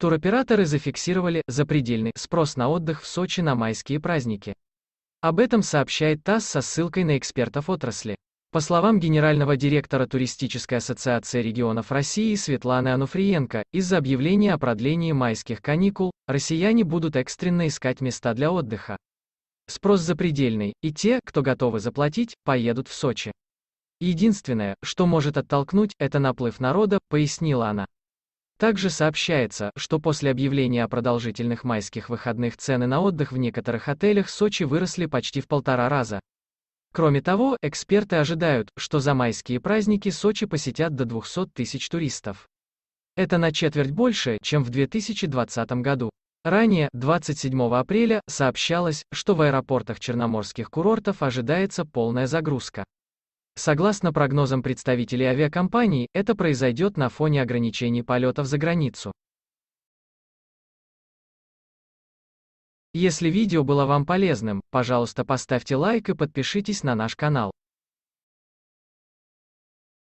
Туроператоры зафиксировали запредельный спрос на отдых в Сочи на майские праздники. Об этом сообщает ТАСС со ссылкой на экспертов отрасли. По словам генерального директора Туристической ассоциации регионов России Светланы Ануфриенко, из-за объявления о продлении майских каникул, россияне будут экстренно искать места для отдыха. Спрос запредельный, и те, кто готовы заплатить, поедут в Сочи. Единственное, что может оттолкнуть, это наплыв народа, пояснила она. Также сообщается, что после объявления о продолжительных майских выходных цены на отдых в некоторых отелях Сочи выросли почти в полтора раза. Кроме того, эксперты ожидают, что за майские праздники Сочи посетят до 200 тысяч туристов. Это на четверть больше, чем в 2020 году. Ранее, 27 апреля, сообщалось, что в аэропортах черноморских курортов ожидается полная загрузка. Согласно прогнозам представителей авиакомпаний, это произойдет на фоне ограничений полетов за границу. Если видео было вам полезным, пожалуйста поставьте лайк и подпишитесь на наш канал.